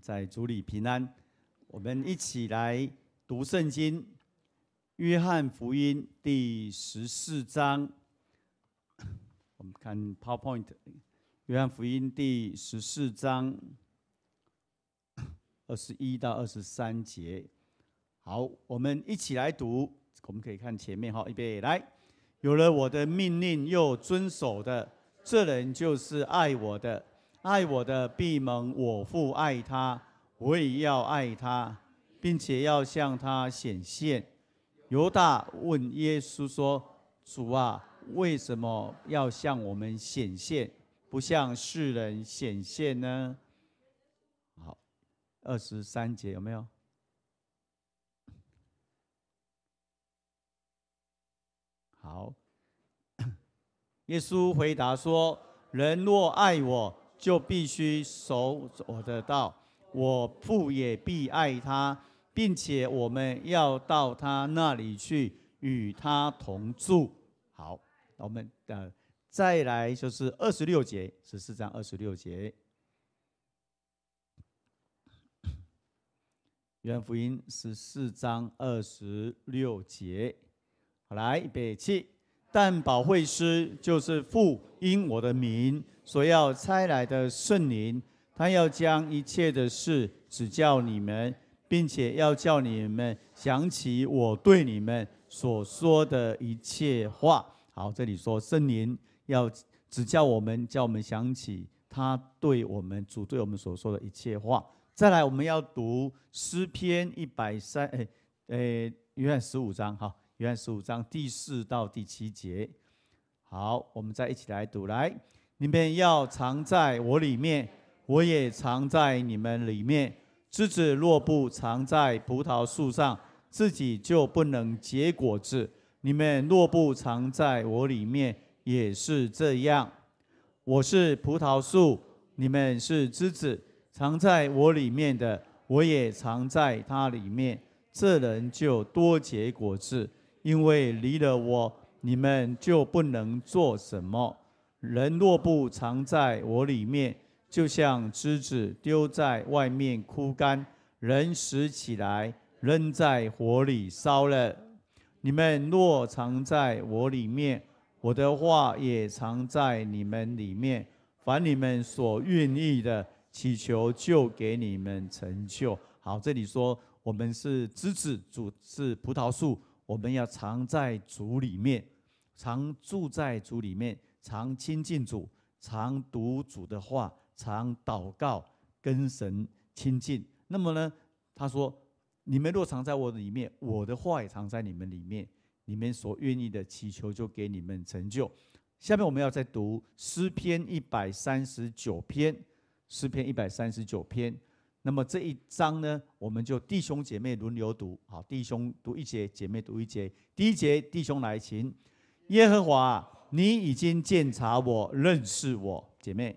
在主里平安，我们一起来读圣经，约翰福音第十四章。我们看 PowerPoint，约翰福音第十四章二十一到二十三节。好，我们一起来读，我们可以看前面哈，预备来，有了我的命令又遵守的，这人就是爱我的。爱我的，必蒙我父爱他，我也要爱他，并且要向他显现。犹大问耶稣说：“主啊，为什么要向我们显现，不向世人显现呢？”好，二十三节有没有？好，耶稣回答说：“人若爱我，”就必须守我的道，我父也必爱他，并且我们要到他那里去，与他同住。好，那我们呃再来就是二十六节，十四章二十六节，原福音十四章二十六节，好来一备起。但保惠师就是父因我的名所要差来的圣灵，他要将一切的事指教你们，并且要叫你们想起我对你们所说的一切话。好，这里说圣灵要指教我们，叫我们想起他对我们主对我们所说的一切话。再来，我们要读诗篇一百三诶诶，一十五章哈。约翰十五章第四到第七节，好，我们再一起来读。来，你们要藏在我里面，我也藏在你们里面。枝子若不藏在葡萄树上，自己就不能结果子。你们若不藏在我里面，也是这样。我是葡萄树，你们是枝子，藏在我里面的，我也藏在它里面，这人就多结果子。因为离了我，你们就不能做什么。人若不藏在我里面，就像枝子丢在外面枯干；人拾起来，扔在火里烧了。你们若藏在我里面，我的话也藏在你们里面。凡你们所愿意的，祈求就给你们成就。好，这里说我们是枝子，主是葡萄树。我们要常在主里面，常住在主里面，常亲近主，常读主的话，常祷告，跟神亲近。那么呢，他说：“你们若常在我里面，我的话也常在你们里面。你们所愿意的祈求，就给你们成就。”下面我们要再读诗篇一百三十九篇。诗篇一百三十九篇。那么这一章呢，我们就弟兄姐妹轮流读。好，弟兄读一节，姐妹读一节。第一节，弟兄来请：耶和华，你已经见察我，认识我。姐妹，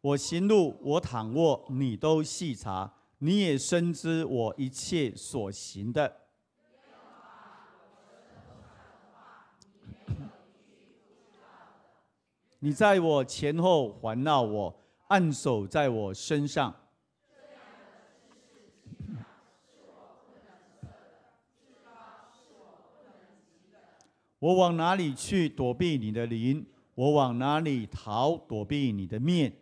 我行路，我躺卧，你都细查，你也深知我一切所行的。你在我前后环绕，我按守在我身上。我往哪里去躲避你的灵？我往哪里逃躲避你的面？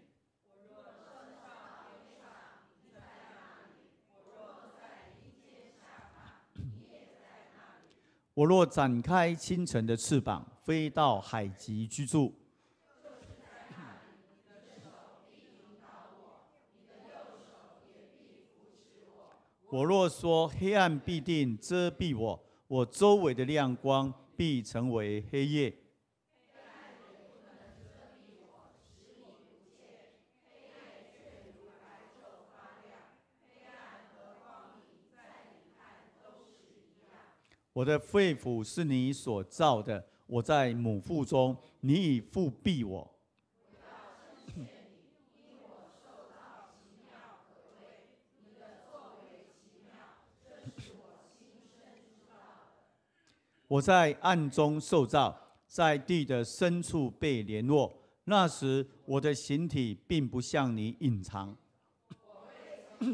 我若展开清晨的翅膀，飞到海极居住。我若说黑暗必定遮蔽我，我周围的亮光必成为黑夜。我的肺腑是你所造的，我在母腹中，你已腹蔽我。我在暗中受造，在地的深处被联络。那时，我的形体并不向你隐藏。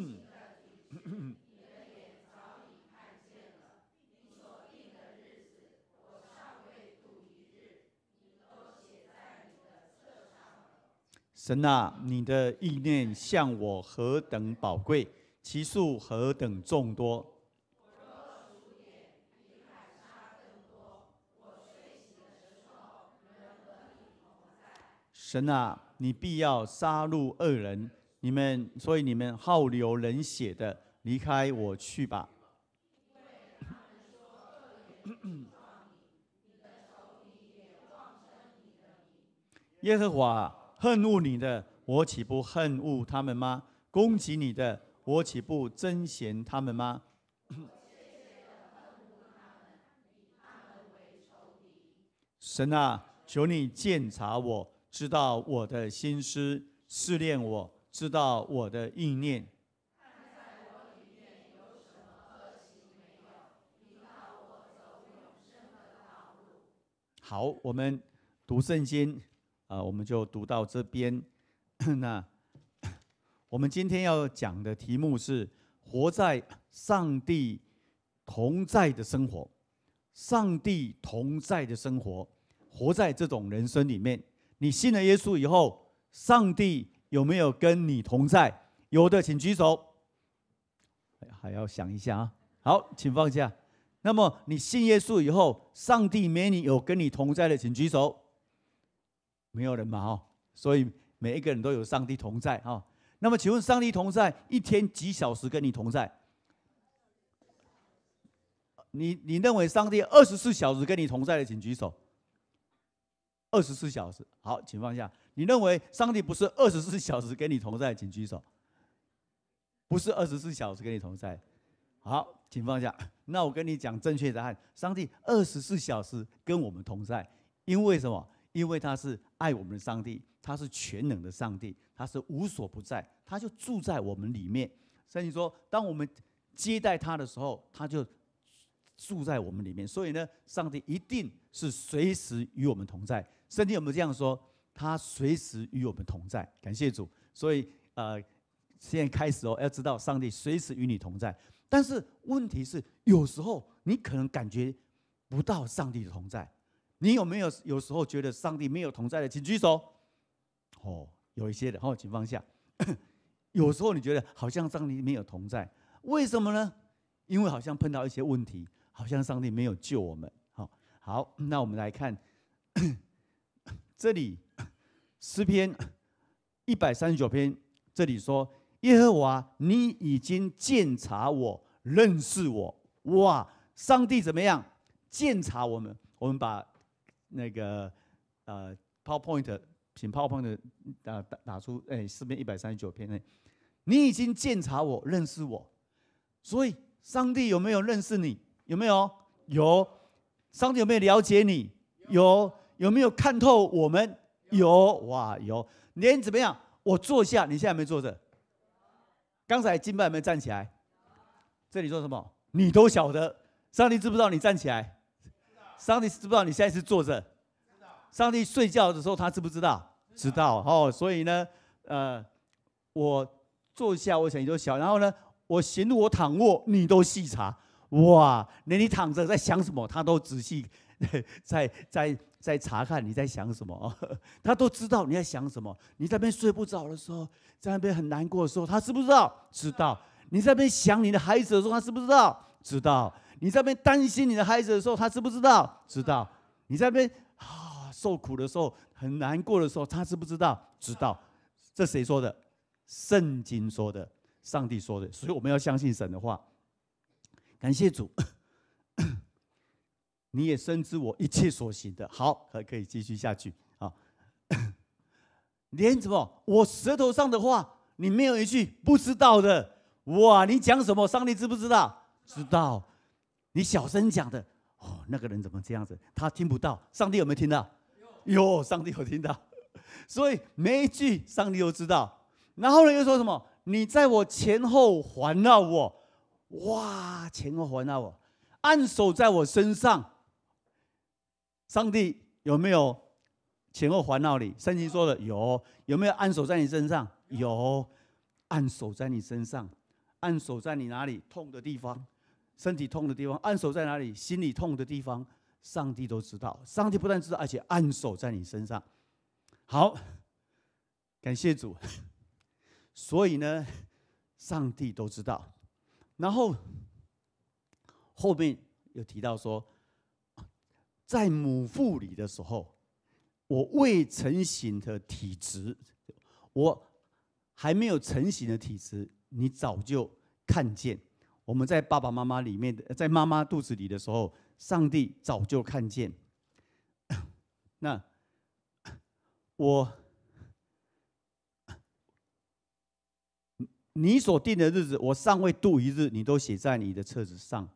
神啊，你的意念向我何等宝贵，其数何等众多。神啊，你必要杀戮恶人，你们所以你们好流人血的离开我去吧。耶和华恨恶你的，我岂不恨恶他们吗？攻击你的，我岂不憎嫌他们吗？神啊，求你鉴察我。知道我的心思，试炼我知道我的意念。好，我们读圣经啊，我们就读到这边。那我们今天要讲的题目是活在上帝同在的生活。上帝同在的生活，活在这种人生里面。你信了耶稣以后，上帝有没有跟你同在？有的，请举手。还要想一下啊。好，请放下。那么你信耶稣以后，上帝没你有跟你同在的，请举手。没有人嘛，哈。所以每一个人都有上帝同在，哈。那么请问，上帝同在一天几小时跟你同在？你你认为上帝二十四小时跟你同在的，请举手。二十四小时，好，请放下。你认为上帝不是二十四小时跟你同在？请举手。不是二十四小时跟你同在，好，请放下。那我跟你讲正确答案：上帝二十四小时跟我们同在，因为什么？因为他是爱我们的上帝，他是全能的上帝，他是无所不在，他就住在我们里面。圣经说，当我们接待他的时候，他就住在我们里面。所以呢，上帝一定是随时与我们同在。圣经有没有这样说？他随时与我们同在，感谢主。所以，呃，现在开始哦，要知道上帝随时与你同在。但是问题是有时候你可能感觉不到上帝的同在。你有没有有时候觉得上帝没有同在的？请举手。哦，有一些的，好，请放下。有时候你觉得好像上帝没有同在，为什么呢？因为好像碰到一些问题，好像上帝没有救我们。好，好，那我们来看。这里诗篇一百三十九篇，这里说耶和华，你已经鉴察我，认识我。哇，上帝怎么样？鉴察我们，我们把那个呃 PowerPoint 品 PowerPoint 打打打出，哎，诗篇一百三十九篇，哎，你已经鉴察我，认识我。所以上帝有没有认识你？有没有？有。上帝有没有了解你？有。有没有看透我们？有哇，有连怎么样？我坐下，你现在没坐着。刚才金班没站起来，这里做什么？你都晓得。上帝知不知道你站起来？上帝知不知道你现在是坐着？上帝睡觉的时候，他知不知道？知道哦。所以呢，呃，我坐下，我想你都晓。然后呢，我行，我躺卧，你都细查。哇，连你躺着在想什么，他都仔细在 在。在查看你在想什么，他都知道你在想什么。你那边睡不着的时候，在那边很难过的时候，他知不知道？知道。你在那边想你的孩子的时候，他知不知道？知道。你在那边担心你的孩子的时候，他知不知道？知道。你在那边啊，受苦的时候很难过的时候，他知不知道？知道。这谁说的？圣经说的，上帝说的。所以我们要相信神的话。感谢主。你也深知我一切所行的，好，还可以继续下去啊。连什么我舌头上的话，你没有一句不知道的。哇，你讲什么？上帝知不知道？知道。你小声讲的。哦，那个人怎么这样子？他听不到。上帝有没有听到？有，上帝有听到。所以每一句，上帝都知道。然后呢，又说什么？你在我前后环绕我，哇，前后环绕我，按手在我身上。上帝有没有前后环绕你？圣经说的有。有没有按手在你身上？有，按手在你身上，按手在你哪里？痛的地方，身体痛的地方，按手在哪里？心里痛的地方，上帝都知道。上帝不但知道，而且按手在你身上。好，感谢主。所以呢，上帝都知道。然后后面有提到说。在母腹里的时候，我未成型的体质，我还没有成型的体质，你早就看见。我们在爸爸妈妈里面的，在妈妈肚子里的时候，上帝早就看见。那 我，你所定的日子，我尚未度一日，你都写在你的册子上。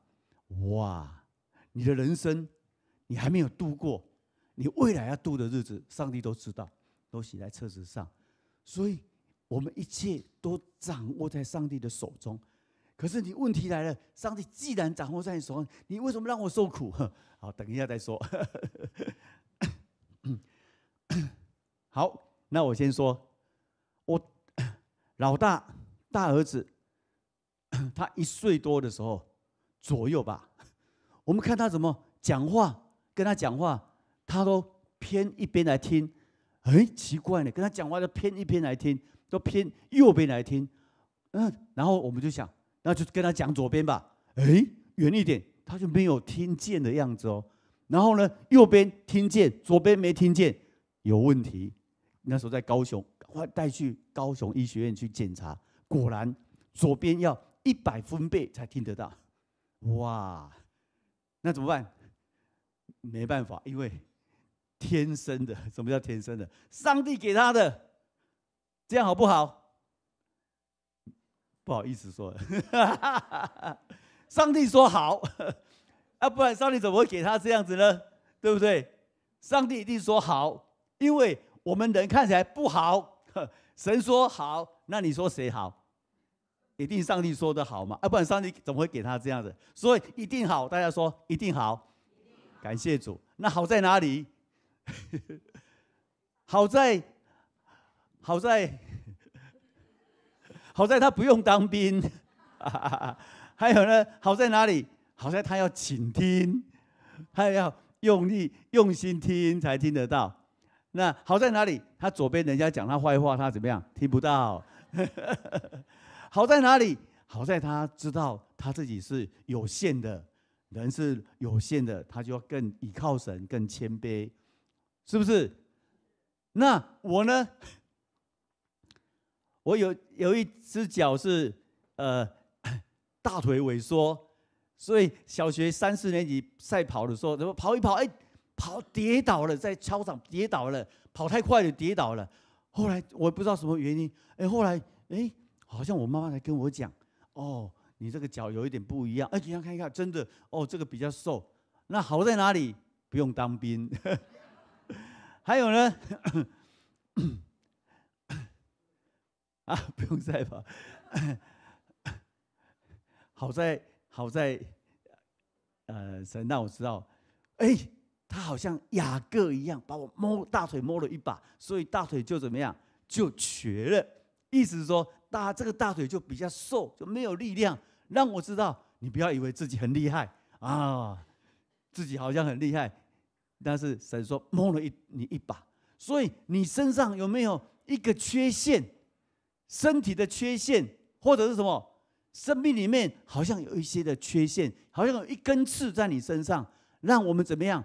哇，你的人生。你还没有度过，你未来要度的日子，上帝都知道，都写在册子上，所以我们一切都掌握在上帝的手中。可是你问题来了，上帝既然掌握在你手中，你为什么让我受苦？好，等一下再说。好，那我先说，我 老大大儿子，他一岁多的时候左右吧，我们看他怎么讲话。跟他讲话，他都偏一边来听，哎，奇怪呢！跟他讲话都偏一边来听，都偏右边来听，嗯，然后我们就想，那就跟他讲左边吧。哎，远一点，他就没有听见的样子哦。然后呢，右边听见，左边没听见，有问题。那时候在高雄，快带去高雄医学院去检查，果然左边要一百分贝才听得到，哇！那怎么办？没办法，因为天生的，什么叫天生的？上帝给他的，这样好不好？不好意思说哈。上帝说好 啊，不然上帝怎么会给他这样子呢？对不对？上帝一定说好，因为我们人看起来不好，神说好，那你说谁好？一定上帝说的好嘛？啊，不然上帝怎么会给他这样子？所以一定好，大家说一定好。感谢主，那好在哪里？好在，好在，好在他不用当兵。还有呢，好在哪里？好在他要倾听，还要用力、用心听才听得到。那好在哪里？他左边人家讲他坏话，他怎么样？听不到。好在哪里？好在他知道他自己是有限的。人是有限的，他就要更依靠神，更谦卑，是不是？那我呢？我有有一只脚是呃 大腿萎缩，所以小学三四年级赛跑的时候，怎么跑一跑，哎，跑跌倒了，在操场跌倒了，跑太快了跌倒了。后来我不知道什么原因，哎，后来哎，好像我妈妈来跟我讲，哦。你这个脚有一点不一样，哎，你要看一看，真的哦，这个比较瘦。那好在哪里？不用当兵。还有呢？啊，不用再跑。好在，好在，呃，神，那我知道。哎，他好像雅各一样，把我摸大腿摸了一把，所以大腿就怎么样？就瘸了。意思是说，大这个大腿就比较瘦，就没有力量。让我知道，你不要以为自己很厉害啊，自己好像很厉害，但是神说摸了一你一把，所以你身上有没有一个缺陷，身体的缺陷，或者是什么，生命里面好像有一些的缺陷，好像有一根刺在你身上，让我们怎么样？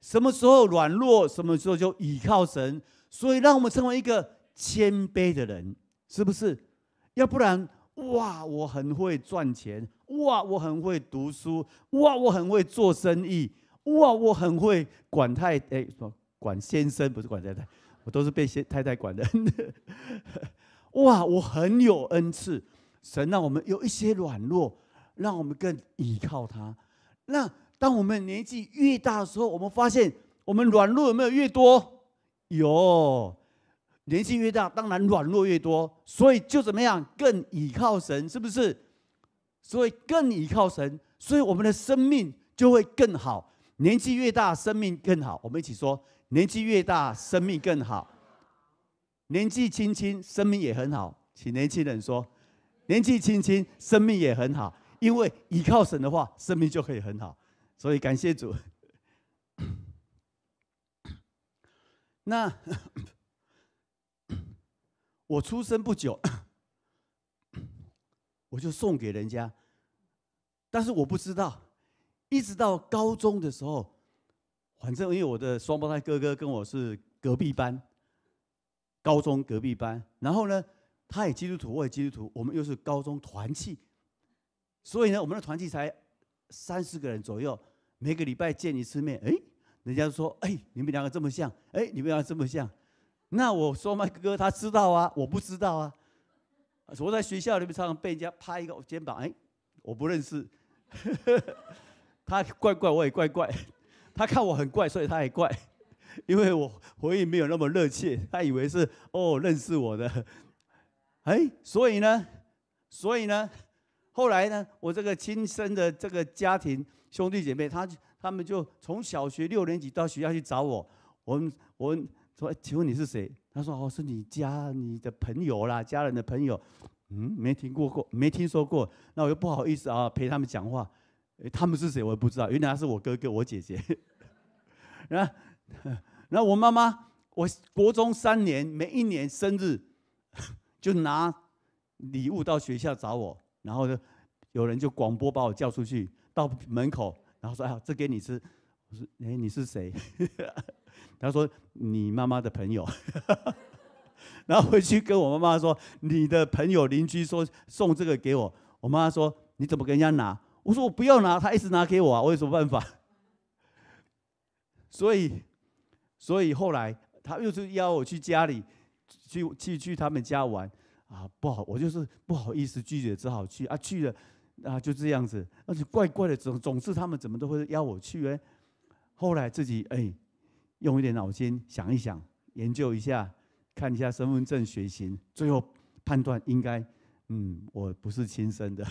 什么时候软弱，什么时候就倚靠神，所以让我们成为一个谦卑的人，是不是？要不然。哇，我很会赚钱。哇，我很会读书。哇，我很会做生意。哇，我很会管太哎，什么管先生不是管太太，我都是被先太太管的。哇，我很有恩赐，神让我们有一些软弱，让我们更倚靠他。那当我们年纪越大的时候，我们发现我们软弱有没有越多？有。年纪越大，当然软弱越多，所以就怎么样更倚靠神，是不是？所以更倚靠神，所以我们的生命就会更好。年纪越大，生命更好。我们一起说：年纪越大，生命更好。年纪轻轻，生命也很好。请年轻人说：年纪轻轻，生命也很好。因为倚靠神的话，生命就可以很好。所以感谢主。那。我出生不久，我就送给人家，但是我不知道，一直到高中的时候，反正因为我的双胞胎哥哥跟我是隔壁班，高中隔壁班，然后呢，他也基督徒，我也基督徒，我们又是高中团契，所以呢，我们的团契才三十个人左右，每个礼拜见一次面，哎，人家说，哎，你们两个这么像，哎，你们两个这么像。那我说嘛，哥哥他知道啊，我不知道啊。我在学校里面常常被人家拍一个肩膀，哎，我不认识。他怪怪，我也怪怪。他看我很怪，所以他也怪，因为我回应没有那么热切，他以为是哦认识我的。哎，所以呢，所以呢，后来呢，我这个亲生的这个家庭兄弟姐妹，他他们就从小学六年级到学校去找我，我们我。们。说：“哎，请问你是谁？”他说：“哦，是你家你的朋友啦，家人的朋友。”嗯，没听过过，没听说过。那我又不好意思啊，陪他们讲话。哎，他们是谁我也不知道。原来是我哥哥，我姐姐。然后，然后我妈妈，我国中三年每一年生日，就拿礼物到学校找我，然后呢，有人就广播把我叫出去，到门口，然后说：“哎，这给你吃。”我说：“哎，你是谁？” 他说：“你妈妈的朋友。”然后回去跟我妈妈说：“你的朋友邻居说送这个给我。”我妈妈说：“你怎么跟人家拿？”我说：“我不要拿。”他一直拿给我，啊，我有什么办法？所以，所以后来他又是邀我去家里，去去去他们家玩啊，不好，我就是不好意思拒绝，只好去啊去了啊就这样子，而且怪怪的，总总是他们怎么都会邀我去哎。后来自己哎，用一点脑筋想一想，研究一下，看一下身份证血型，最后判断应该，嗯，我不是亲生的，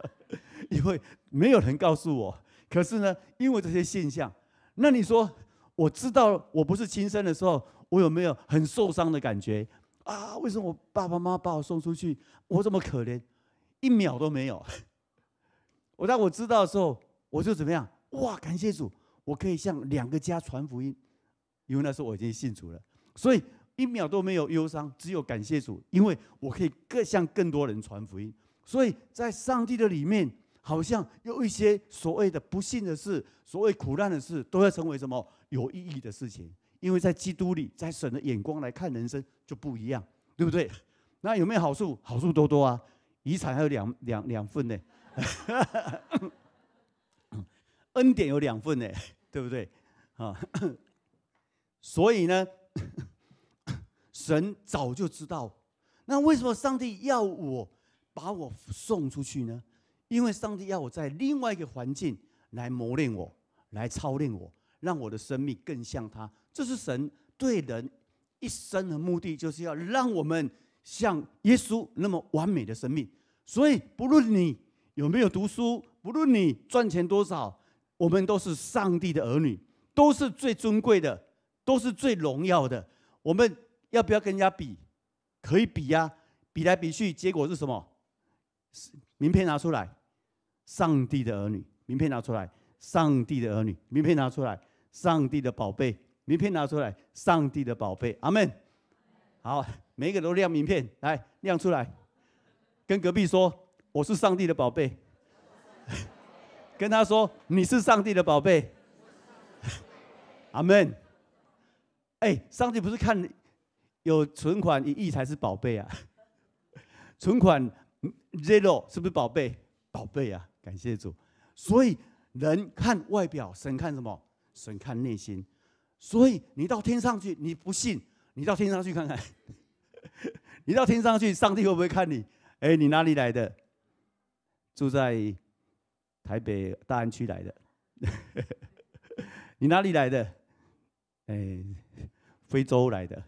因为没有人告诉我。可是呢，因为这些现象，那你说我知道我不是亲生的时候，我有没有很受伤的感觉啊？为什么我爸爸妈妈把我送出去，我这么可怜，一秒都没有？我当我知道的时候，我就怎么样？哇，感谢主！我可以向两个家传福音，因为那时候我已经信主了，所以一秒都没有忧伤，只有感谢主，因为我可以各向更多人传福音。所以在上帝的里面，好像有一些所谓的不幸的事，所谓苦难的事，都要成为什么有意义的事情？因为在基督里，在神的眼光来看人生就不一样，对不对？那有没有好处？好处多多啊！遗产还有两两两份呢，恩典有两份呢。对不对？啊，所以呢，神早就知道。那为什么上帝要我把我送出去呢？因为上帝要我在另外一个环境来磨练我，来操练我，让我的生命更像他。这是神对人一生的目的，就是要让我们像耶稣那么完美的生命。所以，不论你有没有读书，不论你赚钱多少。我们都是上帝的儿女，都是最尊贵的，都是最荣耀的。我们要不要跟人家比？可以比呀！比来比去，结果是什么？名片拿出来，上帝的儿女；名片拿出来，上帝的儿女；名片拿出来，上帝的宝贝；名片拿出来，上帝的宝贝。阿门。好，每一个都亮名片，来亮出来，跟隔壁说：“我是上帝的宝贝。”跟他说：“你是上帝的宝贝。”阿门。哎，上帝不是看有存款一亿才是宝贝啊？存款 zero 是不是宝贝？宝贝啊！感谢主。所以人看外表，神看什么？神看内心。所以你到天上去，你不信，你到天上去看看。你到天上去，上帝会不会看你？哎，你哪里来的？住在。台北大安区来的，你哪里来的？哎，非洲来的。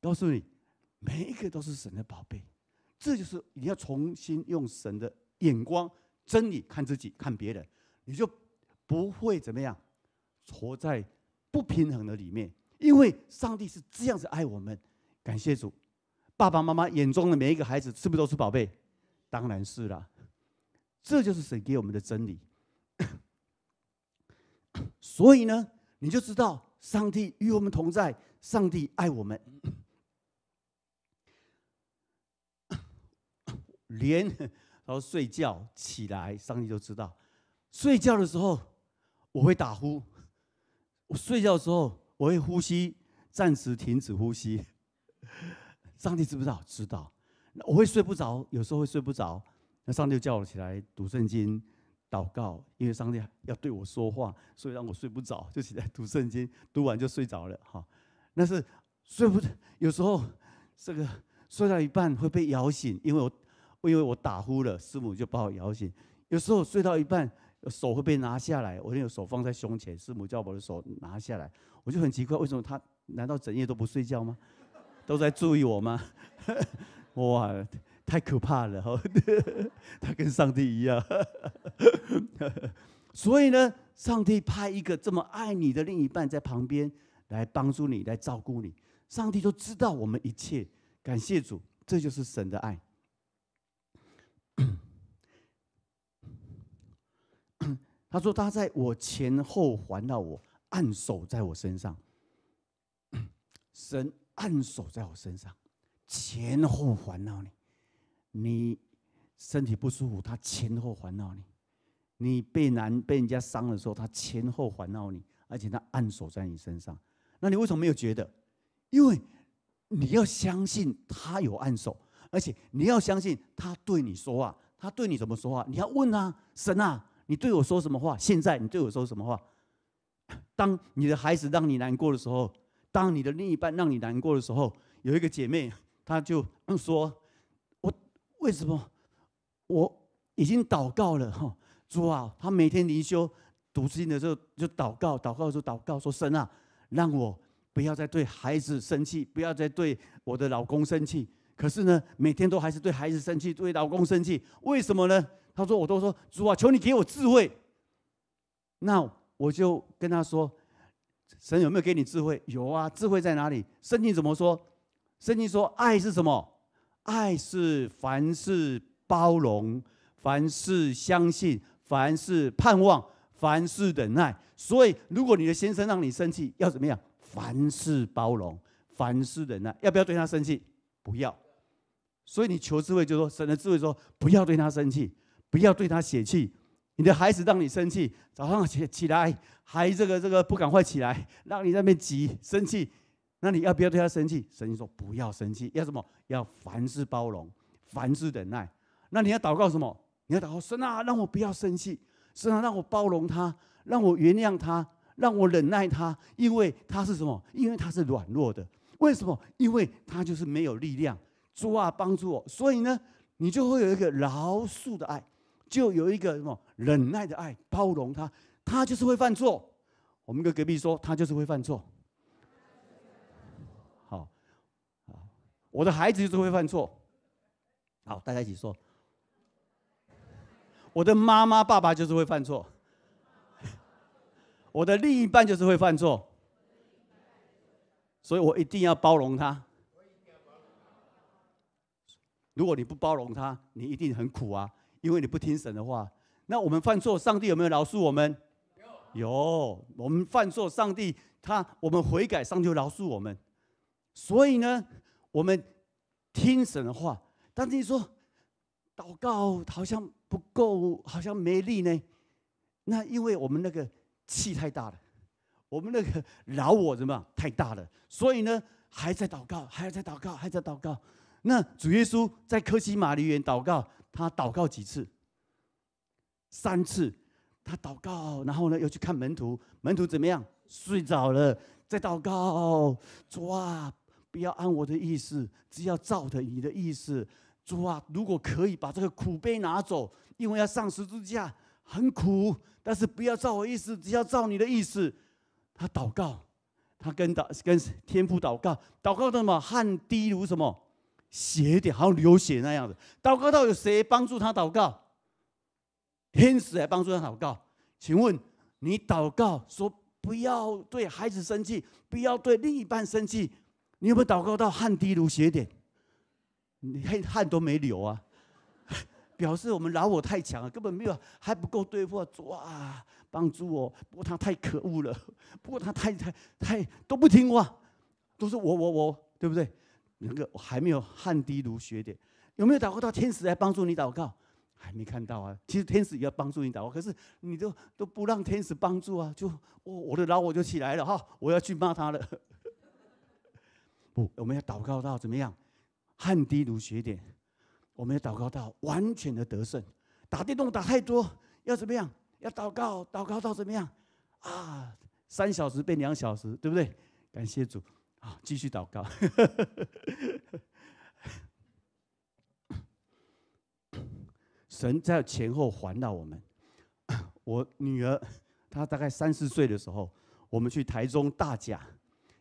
告诉你，每一个都是神的宝贝，这就是你要重新用神的眼光、真理看自己、看别人，你就不会怎么样，活在不平衡的里面。因为上帝是这样子爱我们，感谢主。爸爸妈妈眼中的每一个孩子，是不是都是宝贝？当然是了。这就是神给我们的真理，所以呢，你就知道上帝与我们同在，上帝爱我们。连然后睡觉起来，上帝就知道。睡觉的时候我会打呼，我睡觉的时候我会呼吸，暂时停止呼吸。上帝知不知道？知道。我会睡不着，有时候会睡不着。那上帝就叫我起来读圣经、祷告，因为上帝要对我说话，所以让我睡不着，就起来读圣经。读完就睡着了哈。那是睡不，有时候这个睡到一半会被摇醒，因为我因为我打呼了，师母就把我摇醒。有时候睡到一半手会被拿下来，我那个手放在胸前，师母叫我的手拿下来，我就很奇怪，为什么他难道整夜都不睡觉吗？都在注意我吗？哇！太可怕了！哈，他跟上帝一样，所以呢，上帝派一个这么爱你的另一半在旁边来帮助你，来照顾你。上帝都知道我们一切，感谢主，这就是神的爱。他说：“他在我前后环绕，我按守在我身上，神按守在我身上，前后环绕你。”你身体不舒服，他前后环绕你；你被难、被人家伤的时候，他前后环绕你，而且他按手在你身上。那你为什么没有觉得？因为你要相信他有按手，而且你要相信他对你说话，他对你怎么说话，你要问啊，神啊，你对我说什么话？现在你对我说什么话？当你的孩子让你难过的时候，当你的另一半让你难过的时候，有一个姐妹，她就说。为什么我已经祷告了哈？主啊，他每天灵修读经的时候就祷告，祷告就祷告，说神啊，让我不要再对孩子生气，不要再对我的老公生气。可是呢，每天都还是对孩子生气，对老公生气。为什么呢？他说我都说主啊，求你给我智慧。那我就跟他说，神有没有给你智慧？有啊，智慧在哪里？圣经怎么说？圣经说爱是什么？爱是凡事包容，凡事相信，凡事盼望，凡事忍耐。所以，如果你的先生让你生气，要怎么样？凡事包容，凡事忍耐。要不要对他生气？不要。所以你求智慧，就说神的智慧说，不要对他生气，不要对他泄气。你的孩子让你生气，早上起起来还这个这个不赶快起来，让你那边急生气。那你要不要对他生气？神就说不要生气，要什么？要凡事包容，凡事忍耐。那你要祷告什么？你要祷告神啊，让我不要生气，神啊，让我包容他，让我原谅他，让我忍耐他，因为他是什么？因为他是软弱的。为什么？因为他就是没有力量。主啊，帮助我。所以呢，你就会有一个饶恕的爱，就有一个什么忍耐的爱，包容他。他就是会犯错。我们跟隔壁说，他就是会犯错。我的孩子就是会犯错，好，大家一起说。我的妈妈、爸爸就是会犯错，我的另一半就是会犯错，所以我一定要包容他。如果你不包容他，你一定很苦啊，因为你不听神的话。那我们犯错，上帝有没有饶恕我们？有。我们犯错，上帝他我们悔改，上帝就饶恕我们。所以呢？我们听神的话，但你说祷告好像不够，好像没力呢。那因为我们那个气太大了，我们那个老我什么太大了，所以呢还在祷告，还在祷告，还在祷告。那主耶稣在科西玛丽园祷告，他祷告几次？三次。他祷告，然后呢又去看门徒，门徒怎么样？睡着了，在祷告，抓。不要按我的意思，只要照着你的意思。主啊，如果可以把这个苦杯拿走，因为要上十字架很苦，但是不要照我意思，只要照你的意思。他祷告，他跟祷跟天父祷告，祷告的么汗滴如什么血点，好像流血那样子。祷告到有谁帮助他祷告？天使来帮助他祷告。请问你祷告说不要对孩子生气，不要对另一半生气。你有没有祷告到汗滴如血点？你汗都没流啊，表示我们老我太强了，根本没有还不够对付啊，帮助我，不过他太可恶了，不过他太太太都不听话，都是我我我，对不对？那个我还没有汗滴如血点，有没有祷告到天使来帮助你祷告？还没看到啊！其实天使也要帮助你祷告，可是你都都不让天使帮助啊，就我我的老我就起来了哈！我要去骂他了。我们要祷告到怎么样？汗滴如血点。我们要祷告到完全的得胜。打电动打太多，要怎么样？要祷告，祷告到怎么样？啊，三小时变两小时，对不对？感谢主，好，继续祷告。神在前后环绕我们。我女儿她大概三四岁的时候，我们去台中大甲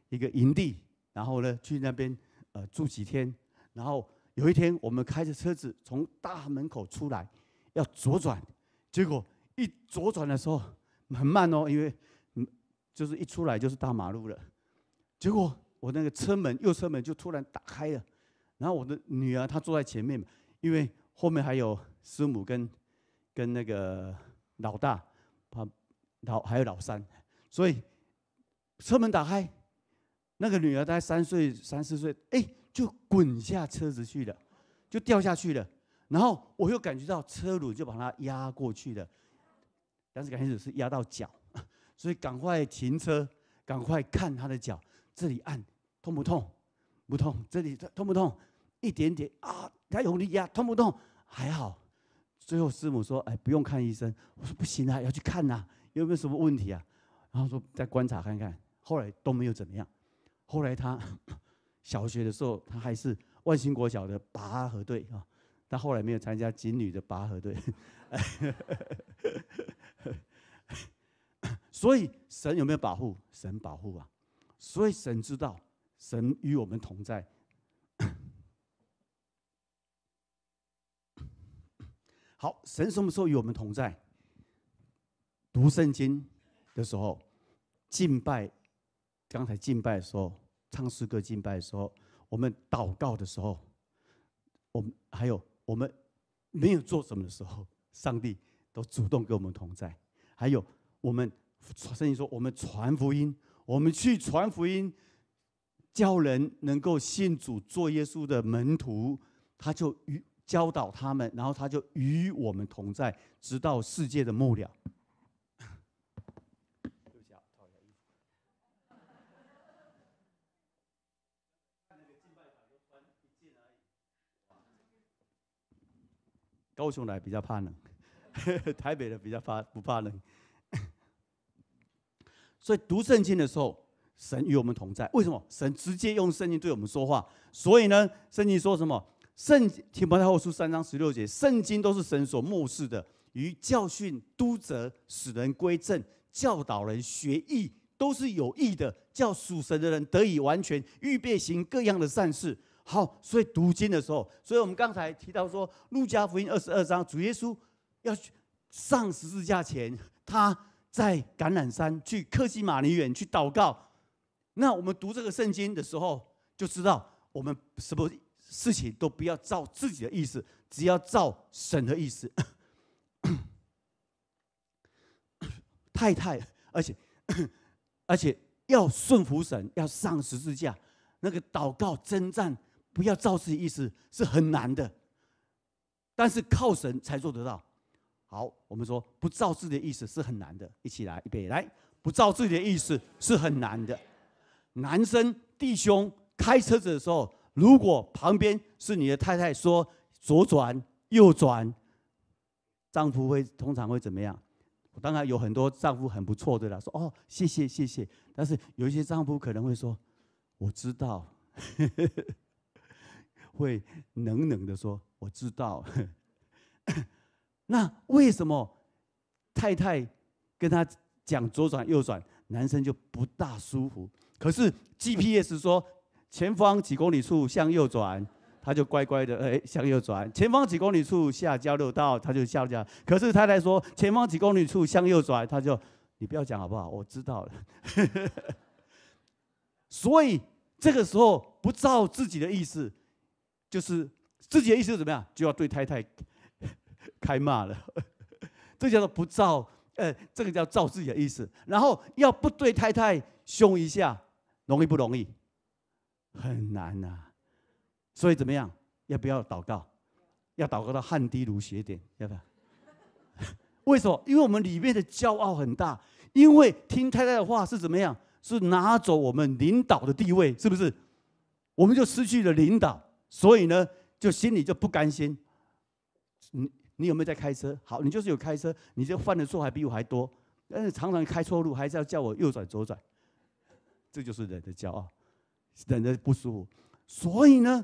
一个营地。然后呢，去那边呃住几天。然后有一天，我们开着车子从大门口出来，要左转。结果一左转的时候很慢哦，因为嗯就是一出来就是大马路了。结果我那个车门右车门就突然打开了，然后我的女儿她坐在前面因为后面还有师母跟跟那个老大，他老还有老三，所以车门打开。那个女儿大概三岁、三四岁，哎，就滚下车子去了，就掉下去了。然后我又感觉到车轮就把她压过去了，但是感觉是是压到脚，所以赶快停车，赶快看她的脚。这里按痛不痛？不痛。这里痛不痛？一点点啊，她用力压痛不痛？还好。最后师母说：“哎，不用看医生。”我说：“不行啊，要去看呐，有没有什么问题啊？”然后说：“再观察看看。”后来都没有怎么样。后来他 小学的时候，他还是万兴国小的拔河队啊，但后来没有参加金女的拔河队。所以神有没有保护？神保护啊！所以神知道，神与我们同在。好，神什么时候与我们同在？读圣经的时候，敬拜。刚才敬拜的时候，唱诗歌敬拜的时候，我们祷告的时候，我们还有我们没有做什么的时候，上帝都主动跟我们同在。还有我们，甚至说我们传福音，我们去传福音，叫人能够信主做耶稣的门徒，他就与教导他们，然后他就与我们同在，直到世界的末了。高雄来比较怕冷，台北的比较怕不怕冷。所以读圣经的时候，神与我们同在。为什么？神直接用圣经对我们说话。所以呢，圣经说什么？圣提摩太后书三章十六节，圣经都是神所漠视的，于教训、督责、使人归正、教导人学义，都是有益的，叫属神的人得以完全，预备行各样的善事。好，所以读经的时候，所以我们刚才提到说，《路加福音》二十二章，主耶稣要去上十字架前，他在橄榄山去克西马尼园去祷告。那我们读这个圣经的时候，就知道我们什么事情都不要照自己的意思，只要照神的意思。太太，而且而且要顺服神，要上十字架，那个祷告、征战。不要照自己意思，是很难的，但是靠神才做得到。好，我们说不照自己的意思，是很难的。一起来，预备来，不照自己的意思，是很难的。男生弟兄开车子的时候，如果旁边是你的太太说左转、右转，丈夫会通常会怎么样？当然有很多丈夫很不错的啦，说哦谢谢谢谢。但是有一些丈夫可能会说，我知道。会冷冷的说：“我知道。”那为什么太太跟他讲左转右转，男生就不大舒服？可是 G P S 说前方几公里处向右转，他就乖乖的，哎，向右转。前方几公里处下交流道，他就下交可是太太说前方几公里处向右转，他就你不要讲好不好？我知道了。所以这个时候不照自己的意思。就是自己的意思怎么样？就要对太太 开骂了，这叫做不造，呃，这个叫造自己的意思。然后要不对太太凶一下，容易不容易？很难呐。所以怎么样？要不要祷告，要祷告到汗滴如血点，要不要？为什么？因为我们里面的骄傲很大，因为听太太的话是怎么样？是拿走我们领导的地位，是不是？我们就失去了领导。所以呢，就心里就不甘心。你你有没有在开车？好，你就是有开车，你就犯的错还比我还多。但是常常开错路，还是要叫我右转左转。这就是人的骄傲，人的不舒服。所以呢，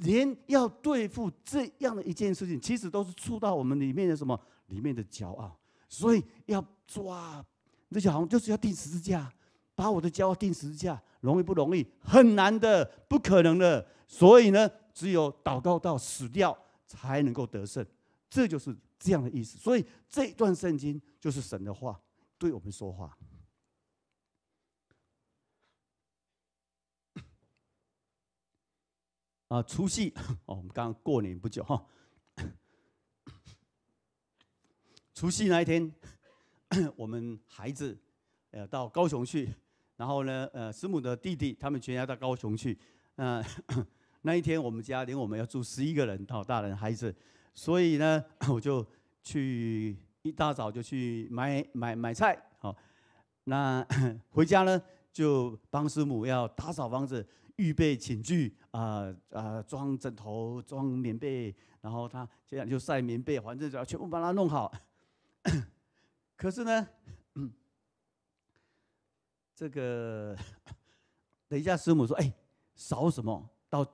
连要对付这样的一件事情，其实都是触到我们里面的什么里面的骄傲。所以要抓这小红就是要定十字架。把我的骄傲定十字架容易不容易？很难的，不可能的。所以呢，只有祷告到死掉才能够得胜，这就是这样的意思。所以这段圣经就是神的话对我们说话。啊，除夕 哦，我们刚过年不久哈。除夕那一天，我们孩子呃到高雄去。然后呢，呃，师母的弟弟他们全家到高雄去，那 那一天我们家连我们要住十一个人，好大人孩子，所以呢，我就去一大早就去买买买菜，好，那 回家呢就帮师母要打扫房子，预备寝具啊啊装枕头装棉被，然后他这样就晒棉被，反正只要全部把它弄好，可是呢。这个等一下，师母说：“哎，扫什么到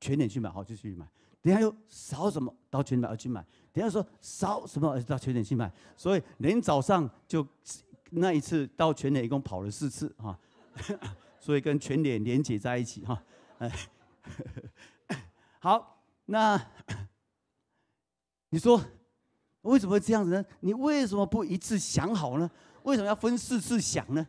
全点去买？”好，就去买。等下又扫什么到全点去买？等下说扫什么到全点去买？所以连早上就那一次到全点，一共跑了四次啊！所以跟全点连接在一起哈。哎，好，那你说为什么会这样子呢？你为什么不一次想好呢？为什么要分四次想呢？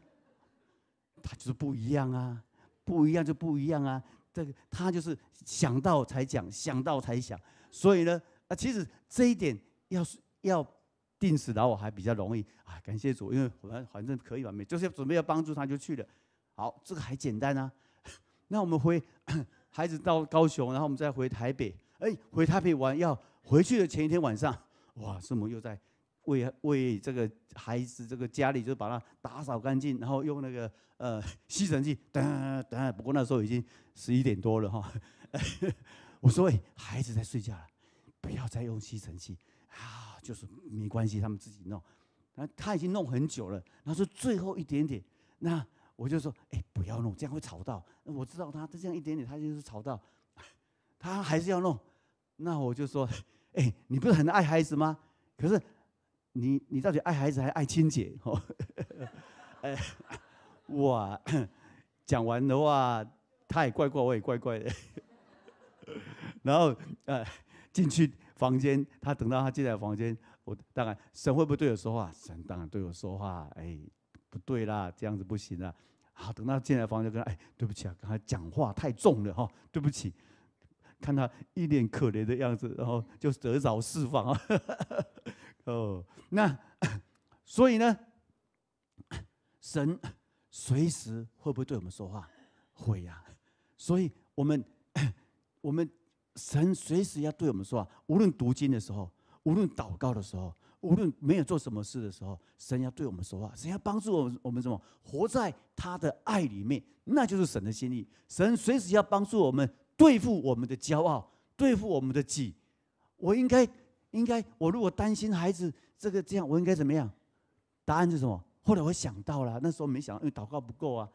他就是不一样啊，不一样就不一样啊。这个他就是想到才讲，想到才想。所以呢，啊，其实这一点要是要定死的话，我还比较容易。啊，感谢主，因为我们反正可以完美，就是准备要帮助他，就去了。好，这个还简单啊。那我们回 孩子到高雄，然后我们再回台北。哎，回台北玩要回去的前一天晚上，哇，师母又在。为为这个孩子，这个家里就把它打扫干净，然后用那个呃 吸尘器，等等。不过那时候已经十一点多了哈。我说，哎，孩子在睡觉了，不要再用吸尘器啊，就是没关系，他们自己弄。然后他已经弄很久了，他说最后一点点。那我就说，哎，不要弄，这样会吵到。我知道他他这样一点点，他就是吵到。他还是要弄，那我就说，哎，你不是很爱孩子吗？可是。你你到底爱孩子还爱亲姐？哦，哎，哇，讲完的话，他也怪怪，我也怪怪的。然后，呃，进去房间，他等到他进来房间，我当然神会不会对我说话？神当然对我说话。哎，不对啦，这样子不行啦。好，等到进来房间，跟他，哎，对不起啊，刚才讲话太重了哈，对不起。看他一脸可怜的样子，然后就得饶释方啊。哦，那 所以呢？神 随时会不会对我们说话？会呀。所以我们我们神随时要对我们说话，无论读经的时候，无论祷告的时候，无论没有做什么事的时候，神要对我们说话，神要帮助我们，我们怎么活在他的爱里面，那就是神的心意。神随时要帮助我们对付我们的骄傲，对付我们的己。我应该。应该，我如果担心孩子这个这样，我应该怎么样？答案是什么？后来我想到了，那时候没想到，因为祷告不够啊。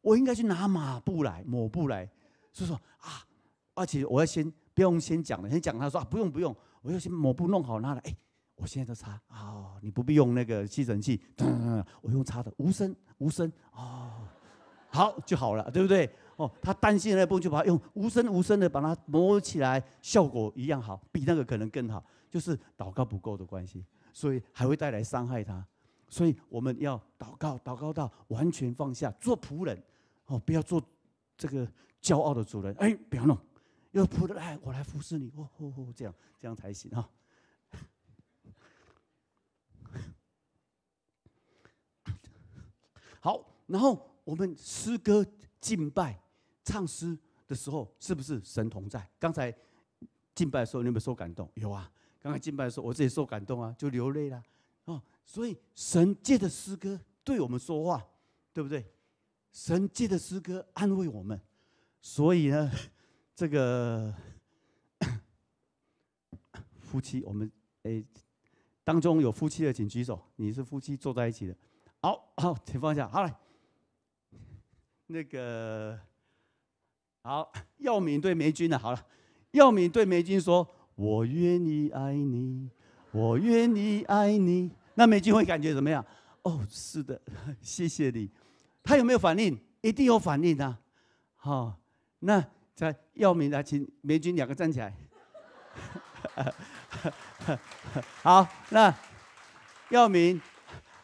我应该去拿抹布来，抹布来，以说啊，而且我要先不用先讲了，先讲他说啊，不用不用，我要先抹布弄好拿来。哎，我现在就擦啊，你不必用那个吸尘器，我用擦的，无声无声哦，好就好了，对不对？哦，他担心的那分就把它用无声无声的把它磨起来，效果一样好，比那个可能更好。就是祷告不够的关系，所以还会带来伤害他。所以我们要祷告，祷告到完全放下，做仆人，哦，不要做这个骄傲的主人。哎，不要弄，要仆人，哎，我来服侍你。哦哦哦，这样这样才行啊。好，然后我们诗歌敬拜。唱诗的时候，是不是神同在？刚才敬拜的时候，你有有受感动？有啊，刚才敬拜的时候，我自己受感动啊，就流泪了。哦，所以神借着诗歌对我们说话，对不对？神借着诗歌安慰我们。所以呢，这个 夫妻，我们诶当中有夫妻的，请举手。你是夫妻坐在一起的，好好，请放下。好来，那个。好，耀敏对梅君呢？好了，耀敏对梅君说：“我愿意爱你，我愿意爱你。”那梅君会感觉怎么样？哦，是的，谢谢你。他有没有反应？一定有反应啊！好，那在耀敏来，请梅君两个站起来。好，那耀敏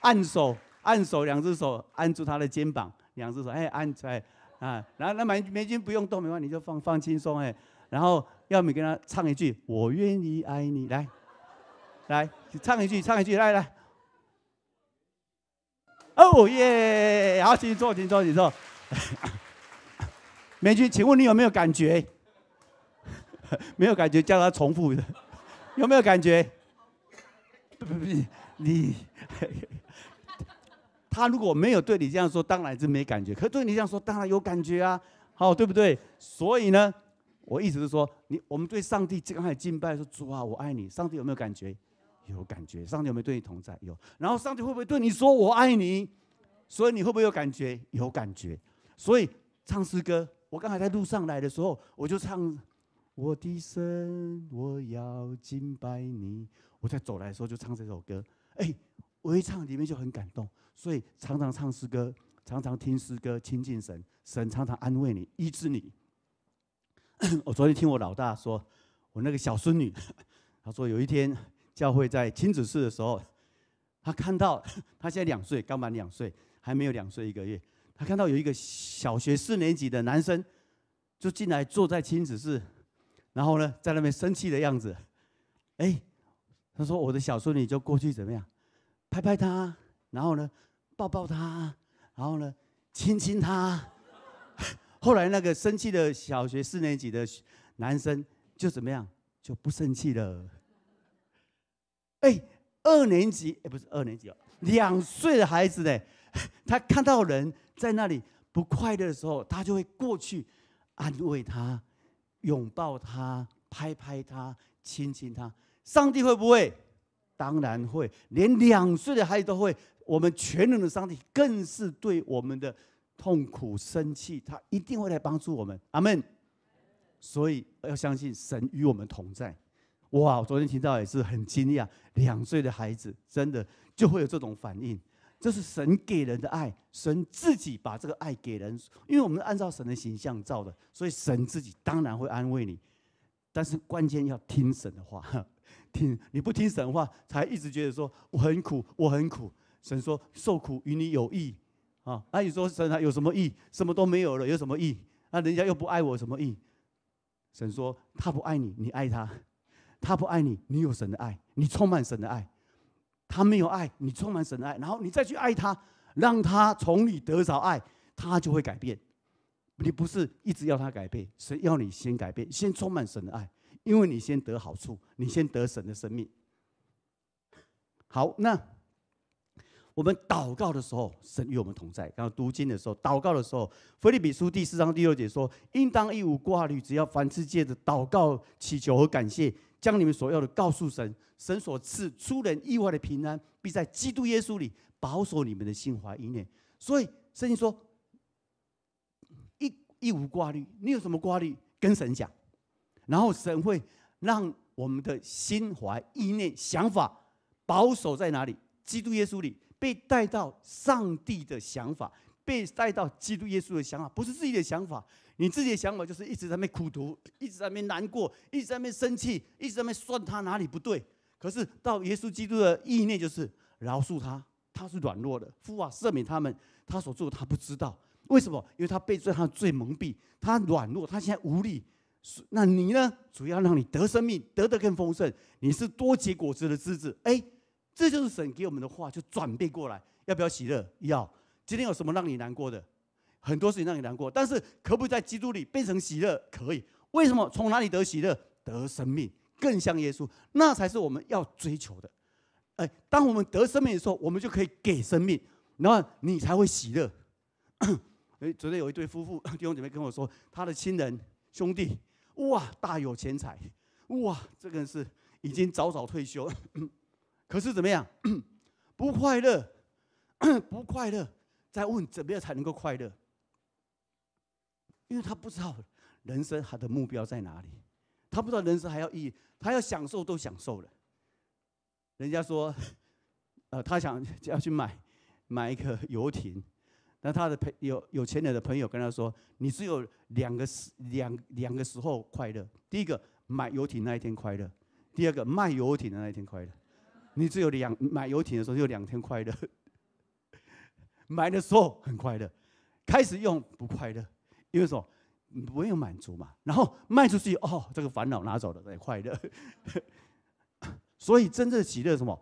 按手，按手，两只手按住他的肩膀，两只手，哎，按在。啊，然后那美美君不用动没关系，你就放放轻松哎。然后要么跟他唱一句“我愿意爱你”，来，来，唱一句，唱一句，来来。哦耶，好，请坐，请坐，请坐。美军，请问你有没有感觉？没有感觉，叫他重复的，有没有感觉？不不不，你。他如果没有对你这样说，当然是没感觉；可对你这样说，当然有感觉啊，好，对不对？所以呢，我意思是说，你我们对上帝刚才敬拜说：“主啊，我爱你。”上帝有没有感觉？有感觉。上帝有没有对你同在？有。然后上帝会不会对你说：“我爱你？”所以你会不会有感觉？有感觉。所以唱诗歌。我刚才在路上来的时候，我就唱：“我的神，我要敬拜你。”我在走来的时候就唱这首歌。哎。我一唱，里面就很感动，所以常常唱诗歌，常常听诗歌，亲近神，神常常安慰你，医治你。我昨天听我老大说，我那个小孙女，他 说有一天教会在亲子室的时候，他看到他 在两岁，刚满两岁，还没有两岁一个月，他看到有一个小学四年级的男生，就进来坐在亲子室，然后呢在那边生气的样子，哎，他说我的小孙女就过去怎么样？拍拍他，然后呢，抱抱他，然后呢，亲亲他。后来那个生气的小学四年级的男生就怎么样，就不生气了。哎，二年级哎，不是二年级，哦，两岁的孩子呢，他看到人在那里不快乐的时候，他就会过去安慰他，拥抱他，拍拍他，亲亲他。上帝会不会？当然会，连两岁的孩子都会。我们全能的上帝更是对我们的痛苦生气，他一定会来帮助我们。阿门。所以要相信神与我们同在。哇，我昨天听到也是很惊讶，两岁的孩子真的就会有这种反应。这是神给人的爱，神自己把这个爱给人，因为我们按照神的形象造的，所以神自己当然会安慰你。但是关键要听神的话。听你不听神话，才一直觉得说我很苦，我很苦。神说受苦与你有益，啊！那你说神啊有什么益？什么都没有了，有什么益？那人家又不爱我，什么益？神说他不爱你，你爱他；他不爱你，你有神的爱，你充满神的爱。他没有爱你，充满神的爱，然后你再去爱他，让他从你得着爱，他就会改变。你不是一直要他改变，神要你先改变，先充满神的爱。因为你先得好处，你先得神的生命。好，那我们祷告的时候，神与我们同在；然刚读经的时候，祷告的时候，菲律比书第四章第六节说：“应当一无挂虑，只要凡事借着祷告、祈求和感谢，将你们所要的告诉神。神所赐、出人意外的平安，必在基督耶稣里保守你们的心怀意念。”所以圣经说：“一一无挂虑，你有什么挂虑，跟神讲。”然后神会让我们的心怀意念、想法保守在哪里？基督耶稣里被带到上帝的想法，被带到基督耶稣的想法，不是自己的想法。你自己的想法就是一直在那苦读，一直在那难过，一直在那生气，一直在那算他哪里不对。可是到耶稣基督的意念就是饶恕他，他是软弱的，父啊赦免他们，他所做的他不知道为什么？因为他被罪、他罪蒙蔽，他软弱，他现在无力。那你呢？主要让你得生命，得得更丰盛。你是多结果子的枝子，哎，这就是神给我们的话，就转变过来。要不要喜乐？要。今天有什么让你难过的？很多事情让你难过，但是可不可以在基督里变成喜乐？可以。为什么？从哪里得喜乐？得生命，更像耶稣，那才是我们要追求的。哎，当我们得生命的时候，我们就可以给生命，然后你才会喜乐。哎，昨天有一对夫妇 弟兄姐妹跟我说，他的亲人兄弟。哇，大有钱财！哇，这个人是已经早早退休，可是怎么样？不快乐，不快乐，在问怎么样才能够快乐？因为他不知道人生他的目标在哪里，他不知道人生还要意义，他要享受都享受了。人家说，呃，他想要去买买一个游艇。那他的朋有有钱人的朋友跟他说：“你只有两个时两两个时候快乐。第一个买游艇那一天快乐，第二个卖游艇的那一天快乐。你只有两买游艇的时候只有两天快乐。买的时候很快乐，开始用不快乐，因为什么？没有满足嘛。然后卖出去哦，这个烦恼拿走了也快乐。所以真正极乐什么？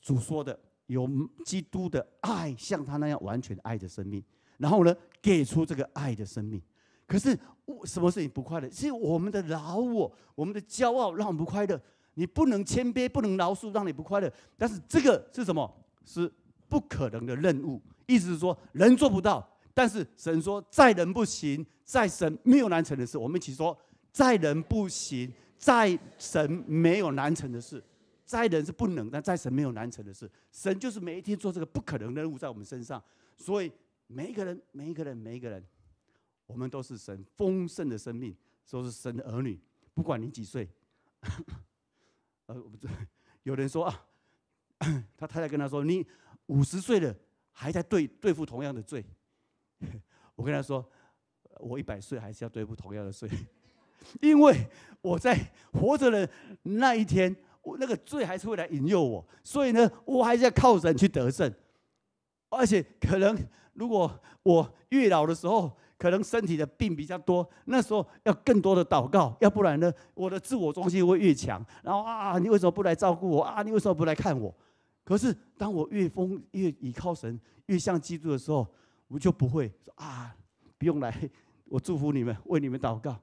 主说的。”有基督的爱，像他那样完全爱着生命，然后呢，给出这个爱的生命。可是，什么事情不快乐？是我们的老我，我们的骄傲让我们不快乐。你不能谦卑，不能饶恕，让你不快乐。但是，这个是什么？是不可能的任务。意思是说，人做不到。但是，神说，在人不行，在神没有难成的事。我们一起说，在人不行，在神没有难成的事。在人是不能，但在神没有难成的事。神就是每一天做这个不可能任务在我们身上，所以每一个人、每一个人、每一个人，我们都是神丰盛的生命，都是神的儿女。不管你几岁，呃，不对，有人说啊，他太太跟他说：“你五十岁了，还在对对付同样的罪。”我跟他说：“我一百岁还是要对付同样的罪，因为我在活着的那一天。”我那个罪还是会来引诱我，所以呢，我还是要靠神去得胜。而且，可能如果我越老的时候，可能身体的病比较多，那时候要更多的祷告，要不然呢，我的自我中心会越强。然后啊，你为什么不来照顾我啊？你为什么不来看我？可是，当我越疯越倚靠神，越像基督的时候，我就不会说啊，不用来，我祝福你们，为你们祷告。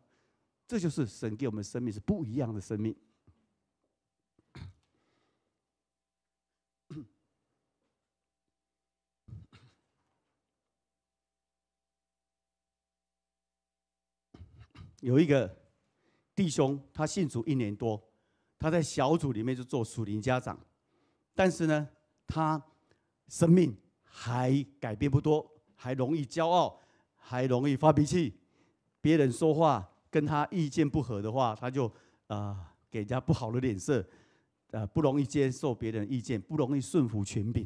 这就是神给我们生命是不一样的生命。有一个弟兄，他信主一年多，他在小组里面就做属灵家长，但是呢，他生命还改变不多，还容易骄傲，还容易发脾气。别人说话跟他意见不合的话，他就啊给人家不好的脸色，呃，不容易接受别人意见，不容易顺服权柄。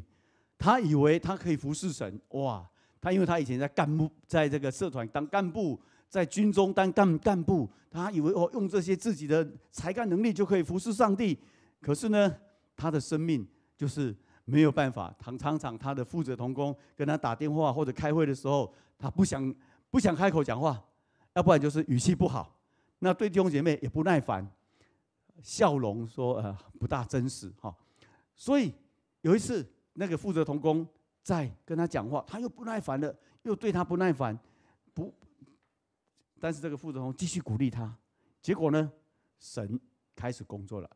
他以为他可以服侍神，哇！他因为他以前在干部，在这个社团当干部。在军中当干干部，他以为哦，用这些自己的才干能力就可以服侍上帝。可是呢，他的生命就是没有办法。唐厂长他的负责同工跟他打电话或者开会的时候，他不想不想开口讲话，要不然就是语气不好。那对弟兄姐妹也不耐烦，笑容说呃不大真实哈。所以有一次那个负责同工在跟他讲话，他又不耐烦了，又对他不耐烦。但是这个副总宏继续鼓励他，结果呢，神开始工作了，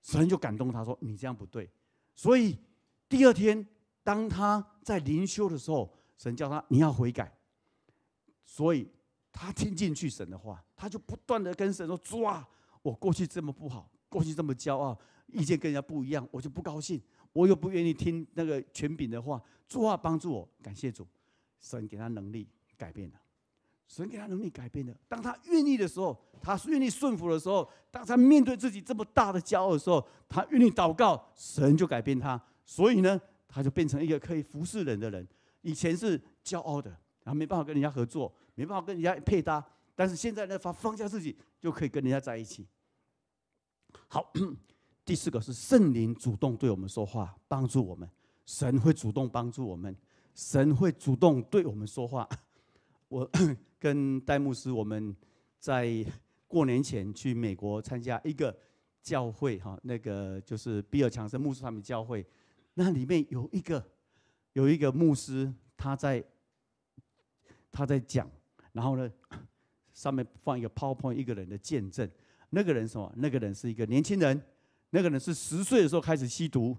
神就感动他说：“你这样不对。”所以第二天，当他在灵修的时候，神叫他：“你要悔改。”所以他听进去神的话，他就不断的跟神说：“主啊，我过去这么不好，过去这么骄傲，意见跟人家不一样，我就不高兴，我又不愿意听那个权柄的话，主啊，帮助我，感谢主，神给他能力，改变了。”神给他能力改变的，当他愿意的时候，他愿意顺服的时候，当他面对自己这么大的骄傲的时候，他愿意祷告，神就改变他。所以呢，他就变成一个可以服侍人的人。以前是骄傲的，然后没办法跟人家合作，没办法跟人家配搭。但是现在呢，他放下自己，就可以跟人家在一起。好，第四个是圣灵主动对我们说话，帮助我们。神会主动帮助我们，神会主动对我们说话。我。跟戴牧师，我们在过年前去美国参加一个教会，哈，那个就是比尔强森牧师他们教会，那里面有一个有一个牧师，他在他在讲，然后呢，上面放一个 PowerPoint，一个人的见证，那个人什么？那个人是一个年轻人，那个人是十岁的时候开始吸毒，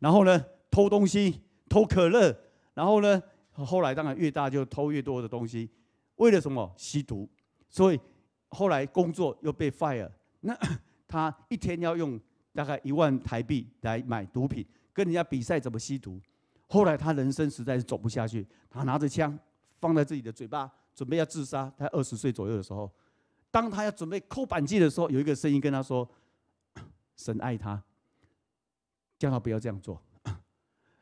然后呢偷东西，偷可乐，然后呢后来当然越大就偷越多的东西。为了什么吸毒？所以后来工作又被 fire。那 他一天要用大概一万台币来买毒品，跟人家比赛怎么吸毒。后来他人生实在是走不下去，他拿着枪放在自己的嘴巴，准备要自杀。他二十岁左右的时候，当他要准备扣扳机的时候，有一个声音跟他说：“神爱他，叫他不要这样做。”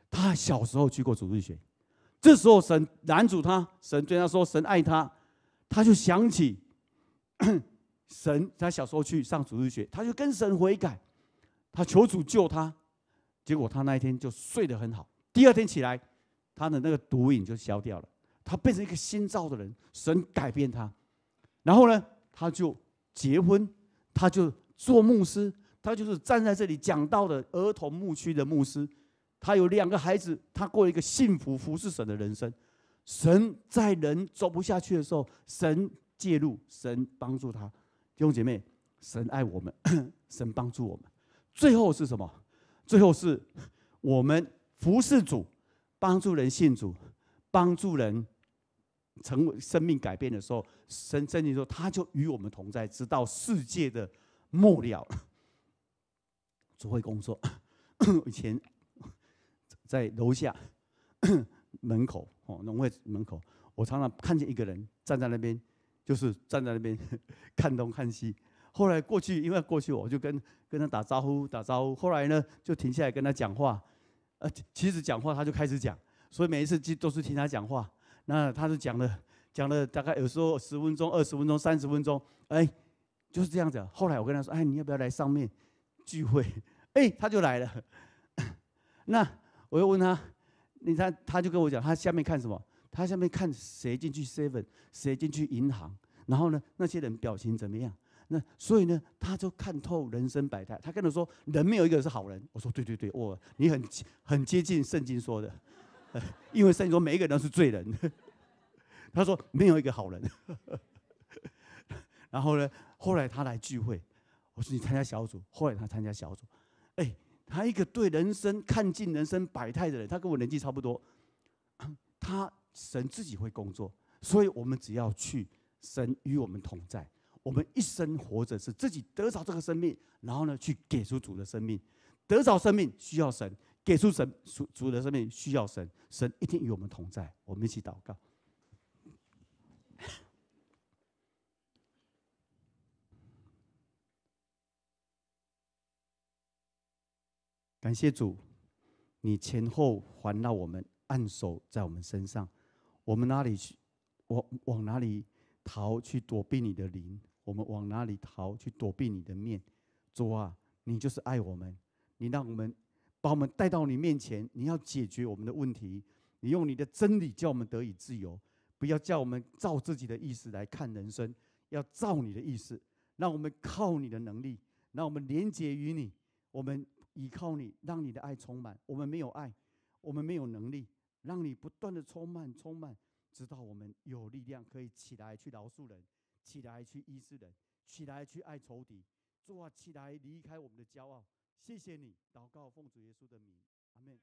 他小时候去过主日学。这时候，神拦阻他，神对他说：“神爱他。”他就想起 神，他小时候去上主日学，他就跟神悔改，他求主救他。结果他那一天就睡得很好，第二天起来，他的那个毒瘾就消掉了，他变成一个新造的人。神改变他，然后呢，他就结婚，他就做牧师，他就是站在这里讲道的儿童牧区的牧师。他有两个孩子，他过一个幸福服侍神的人生。神在人走不下去的时候，神介入，神帮助他。弟兄姐妹，神爱我们，神帮助我们。最后是什么？最后是我们服侍主，帮助人信主，帮助人成为生命改变的时候。神真理说，他就与我们同在，直到世界的末了。主会工作，以前。在楼下门口，哦，农会门口，我常常看见一个人站在那边，就是站在那边 看东看西。后来过去，因为过去我就跟跟他打招呼，打招呼。后来呢，就停下来跟他讲话，呃，其实讲话他就开始讲，所以每一次就都是听他讲话。那他就讲了，讲了大概有时候十分钟、二十分钟、三十分钟，哎，就是这样子。后来我跟他说，哎，你要不要来上面聚会？哎，他就来了。那。我又问他，你看，他就跟我讲，他下面看什么？他下面看谁进去 seven，谁进去银行？然后呢，那些人表情怎么样？那所以呢，他就看透人生百态。他跟我说，人没有一个是好人。我说，对对对，我你很很接近圣经说的，因为圣经说每一个人都是罪人。他说没有一个好人。然后呢，后来他来聚会，我说你参加小组。后来他参加小组。他一个对人生看尽人生百态的人，他跟我年纪差不多。他神自己会工作，所以我们只要去，神与我们同在。我们一生活着是自己得着这个生命，然后呢去给出主的生命，得着生命需要神，给出神主主的生命需要神，神一定与我们同在。我们一起祷告。感谢主，你前后环绕我们，按手在我们身上。我们哪里去？我往哪里逃去躲避你的灵？我们往哪里逃去躲避你的面？主啊，你就是爱我们，你让我们把我们带到你面前。你要解决我们的问题，你用你的真理叫我们得以自由。不要叫我们照自己的意思来看人生，要照你的意思。让我们靠你的能力，让我们连结于你。我们。依靠你，让你的爱充满。我们没有爱，我们没有能力，让你不断的充满、充满，直到我们有力量，可以起来去饶恕人，起来去医治人，起来去爱仇敌，做起来离开我们的骄傲。谢谢你，祷告奉主耶稣的名，阿门。